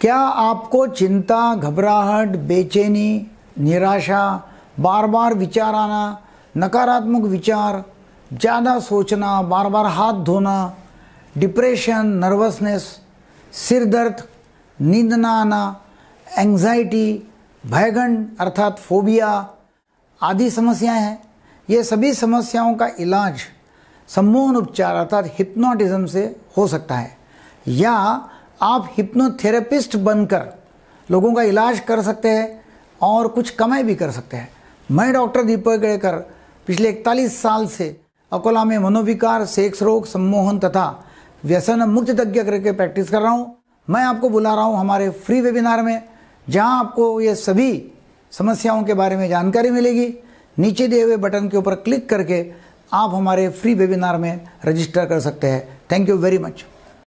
क्या आपको चिंता घबराहट बेचैनी निराशा बार बार विचार आना नकारात्मक विचार ज़्यादा सोचना बार बार हाथ धोना डिप्रेशन नर्वसनेस सिर दर्द नींद ना आना एंग्जाइटी भयगन अर्थात फोबिया आदि समस्याएं हैं ये सभी समस्याओं का इलाज सम्मोहन उपचार अर्थात हिप्नोटिज्म से हो सकता है या आप हिप्नोथेरेपिस्ट बनकर लोगों का इलाज कर सकते हैं और कुछ कमाई भी कर सकते हैं मैं डॉक्टर दीपक गड़ेकर पिछले इकतालीस साल से अकोला में मनोविकार सेक्स रोग सम्मोहन तथा व्यसन मुक्त तज्ञ करके प्रैक्टिस कर रहा हूँ मैं आपको बुला रहा हूँ हमारे फ्री वेबिनार में जहाँ आपको ये सभी समस्याओं के बारे में जानकारी मिलेगी नीचे दिए हुए बटन के ऊपर क्लिक करके आप हमारे फ्री वेबिनार में रजिस्टर कर सकते हैं थैंक यू वेरी मच